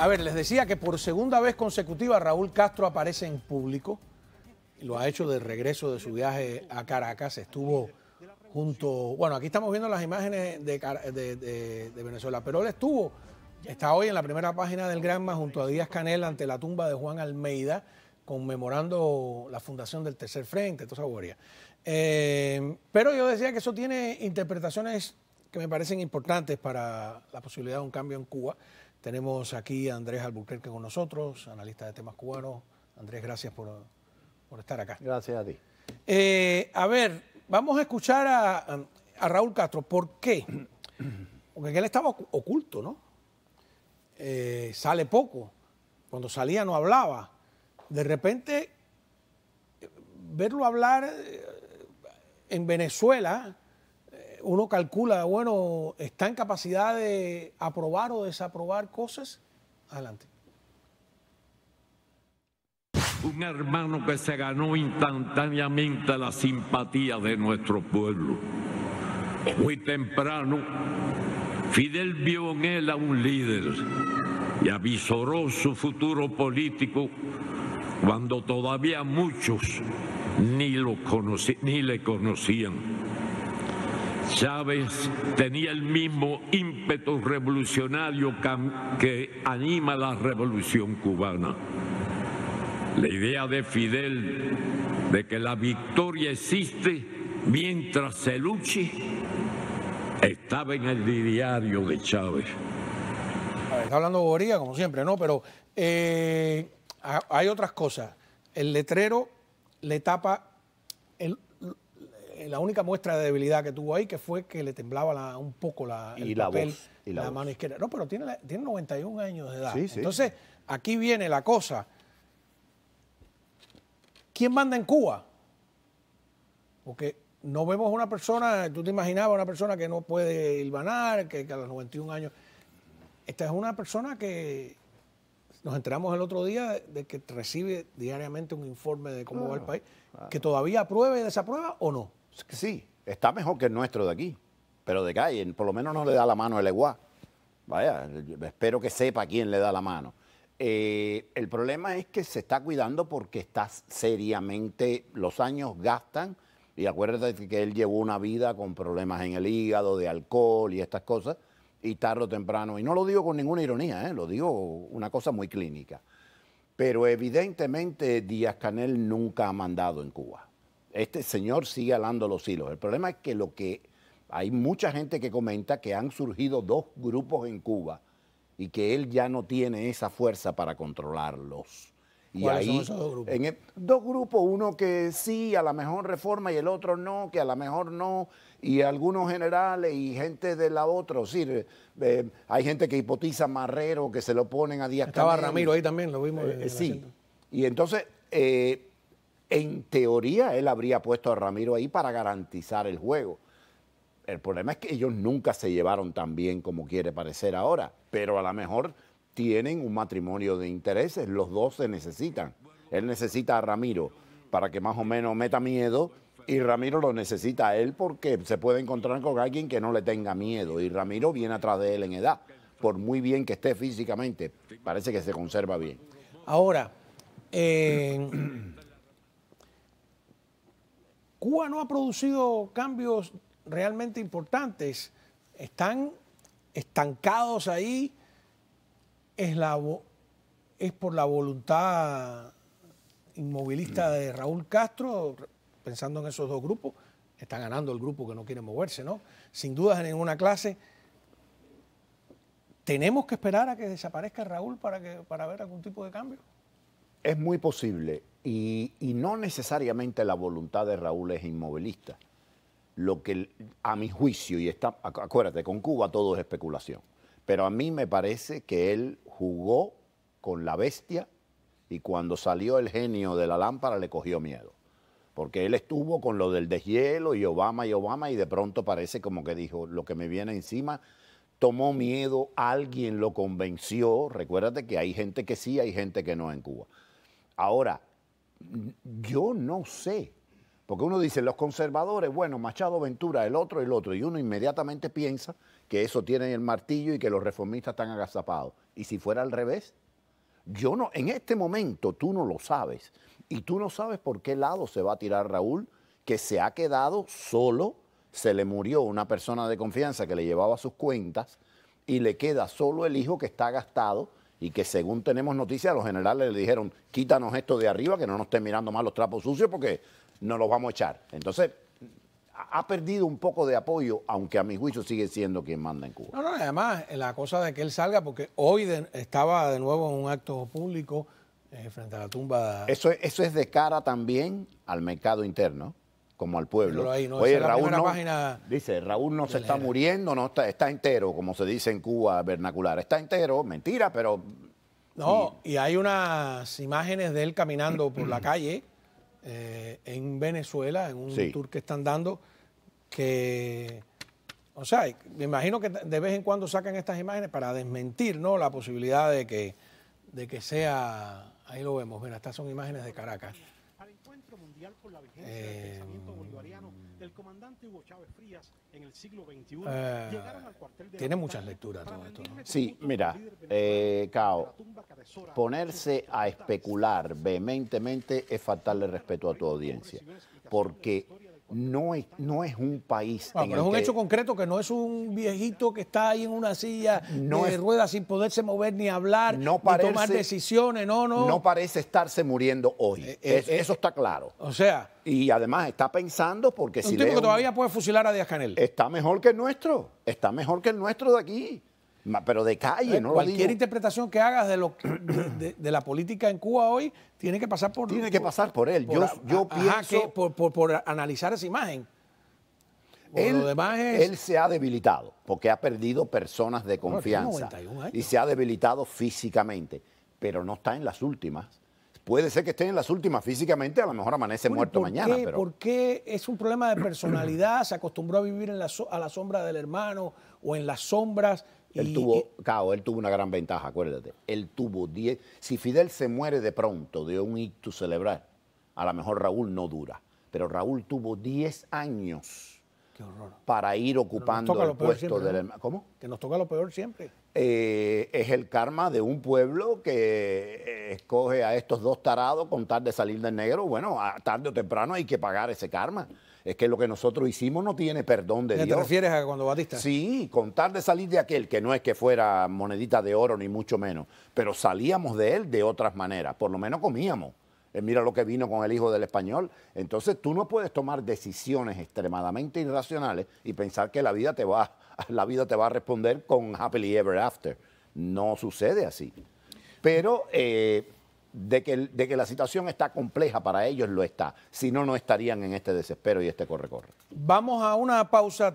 A ver, les decía que por segunda vez consecutiva Raúl Castro aparece en público. Lo ha hecho de regreso de su viaje a Caracas. Estuvo junto. Bueno, aquí estamos viendo las imágenes de, Venezuela, pero él estuvo. Está hoy en la primera página del Granma junto a Díaz Canel ante la tumba de Juan Almeida, conmemorando la fundación del Tercer Frente, toda esa eh, pero yo decía que eso tiene interpretaciones que me parecen importantes para la posibilidad de un cambio en Cuba. Tenemos aquí a Andrés Albuquerque con nosotros, analista de temas cubanos. Andrés, gracias por, estar acá. Gracias a ti. Eh, a ver, vamos a escuchar a, Raúl Castro. ¿Por qué? Porque él estaba oculto, ¿no? Eh, sale poco. Cuando salía no hablaba. De repente, eh, verlo hablar en Venezuela uno calcula, bueno, está en capacidad de aprobar o desaprobar cosas. Adelante. Un hermano que se ganó instantáneamente la simpatía de nuestro pueblo. Muy temprano, Fidel vio en él a un líder y avisoró su futuro político cuando todavía muchos ni, lo ni le conocían. Chávez tenía el mismo ímpetu revolucionario que anima la revolución cubana. La idea de Fidel de que la victoria existe mientras se luche estaba en el diario de Chávez. Está hablando Boría, como siempre, ¿no? Pero eh, hay otras cosas. El letrero le tapa el la única muestra de debilidad que tuvo ahí que fue que le temblaba un poco la, el y la, mano izquierda. No, pero tiene, 91 años de edad. Entonces, aquí viene la cosa. ¿Quién manda en Cuba? Porque no vemos una persona, tú te imaginabas una persona que no puede ilvanar que, a los 91 años... Esta es una persona que nos enteramos el otro día de, que recibe diariamente un informe de cómo va el país, que todavía apruebe y desaprueba o no. Sí, está mejor que el nuestro de aquí, pero de calle, por lo menos no le da la mano el Eguá. Vaya, espero que sepa quién le da la mano. Eh, el problema es que se está cuidando porque está seriamente, los años gastan, y acuérdate que él llevó una vida con problemas en el hígado, de alcohol y estas cosas, y tarde o temprano, y no lo digo con ninguna ironía, eh, lo digo una cosa muy clínica, pero evidentemente Díaz Canel nunca ha mandado en Cuba este señor sigue alando los hilos. El problema es que lo que hay mucha gente que comenta que han surgido dos grupos en Cuba y que él ya no tiene esa fuerza para controlarlos. ¿Cuáles son esos dos grupos? dos grupos, uno que sí, a la mejor reforma y el otro no, que a la mejor no, y algunos generales y gente de la otra. Eh, hay gente que hipotiza Marrero, que se lo ponen a Díaz Estaba Ramiro ahí también, lo vimos. Eh, sí, y entonces eh, en teoría, él habría puesto a Ramiro ahí para garantizar el juego. El problema es que ellos nunca se llevaron tan bien como quiere parecer ahora, pero a lo mejor tienen un matrimonio de intereses, los dos se necesitan. Él necesita a Ramiro para que más o menos meta miedo y Ramiro lo necesita a él porque se puede encontrar con alguien que no le tenga miedo y Ramiro viene atrás de él en edad, por muy bien que esté físicamente, parece que se conserva bien. Ahora, eh, Cuba no ha producido cambios realmente importantes. Están estancados ahí. Es, por la voluntad inmovilista de Raúl Castro, pensando en esos dos grupos. Está ganando el grupo que no quiere moverse, ¿no? Sin dudas en ninguna clase. ¿Tenemos que esperar a que desaparezca Raúl para, para ver algún tipo de cambio? Es muy posible. Y, no necesariamente la voluntad de Raúl es inmovilista. Lo que a mi juicio, y está, acuérdate, con Cuba todo es especulación, pero a mí me parece que él jugó con la bestia y cuando salió el genio de la lámpara le cogió miedo. Porque él estuvo con lo del deshielo y Obama y Obama y de pronto parece como que dijo, lo que me viene encima, tomó miedo, alguien lo convenció. Recuérdate que hay gente que sí, hay gente que no en Cuba. Ahora, yo no sé. Porque uno dice, los conservadores, bueno, Machado Ventura, el otro, el otro, y uno inmediatamente piensa que eso tiene el martillo y que los reformistas están agazapados. ¿Y si fuera al revés? Yo no, en este momento tú no lo sabes. Y tú no sabes por qué lado se va a tirar Raúl, que se ha quedado solo, se le murió una persona de confianza que le llevaba sus cuentas y le queda solo el hijo que está gastado y que según tenemos noticias, los generales le dijeron, quítanos esto de arriba, que no nos estén mirando más los trapos sucios porque no los vamos a echar. Entonces, ha perdido un poco de apoyo, aunque a mi juicio sigue siendo quien manda en Cuba. No, no, además, la cosa de que él salga, porque hoy estaba de nuevo en un acto público eh, frente a la tumba. Eso, eso es de cara también al mercado interno como al pueblo. Oye, Raúl no, dice, Raúl no se está muriendo, no está, entero, como se dice en Cuba vernacular. Está entero, mentira, pero... No, y, hay unas imágenes de él caminando por la calle eh, en Venezuela, en un tour que están dando, que... O sea, me imagino que de vez en cuando sacan estas imágenes para desmentir, ¿no? La posibilidad de que, de que sea... Ahí lo vemos, estas son imágenes de Caracas mundial por la vigencia eh, del pensamiento bolivariano del comandante Hugo Chávez Frías en el siglo XXI. Eh, llegaron al cuartel de tiene muchas lecturas todo esto. ¿no? Sí, mira, eh, Cao, ponerse a especular vehementemente es faltarle respeto a tu audiencia, porque no es, no es un país. Ah, es un hecho concreto que no es un viejito que está ahí en una silla no de ruedas sin poderse mover ni hablar, no ni tomar decisiones, no, no. No parece estarse muriendo hoy. Eh, eh, eso está claro. O sea. Y además está pensando porque si. Un todavía puede fusilar a Díaz Canel. Está mejor que el nuestro. Está mejor que el nuestro de aquí pero de calle, eh, ¿no? Cualquier lo digo. interpretación que hagas de, lo, de, la política en Cuba hoy tiene que pasar por... Tiene que pasar por él. yo, yo pienso... por, por, por, analizar esa imagen. Él, se ha debilitado porque ha perdido personas de confianza y se ha debilitado físicamente, pero no está en las últimas. Puede ser que esté en las últimas físicamente, a lo mejor amanece muerto mañana. ¿Por qué es un problema de personalidad? ¿Se acostumbró a vivir en a la sombra del hermano o en las sombras? Él tuvo, él tuvo una gran ventaja, acuérdate. Él tuvo 10. Si Fidel se muere de pronto de un ictus cerebral, a lo mejor Raúl no dura. Pero Raúl tuvo 10 años para ir ocupando el puesto del ¿Cómo? Que nos toca lo peor siempre. Eh, es el karma de un pueblo que eh, escoge a estos dos tarados con tal de salir del negro. Bueno, tarde o temprano hay que pagar ese karma es que lo que nosotros hicimos no tiene perdón de ¿Te Dios. ¿Te refieres a cuando Batista? Sí, contar de salir de aquel, que no es que fuera monedita de oro ni mucho menos, pero salíamos de él de otras maneras, por lo menos comíamos. Eh, mira lo que vino con el hijo del español. Entonces tú no puedes tomar decisiones extremadamente irracionales y pensar que la vida te va, la vida te va a responder con happily ever after. No sucede así. Pero eh, de que, la situación está compleja para ellos, lo está. Si no, no estarían en este desespero y este corre-corre. Vamos a una pausa.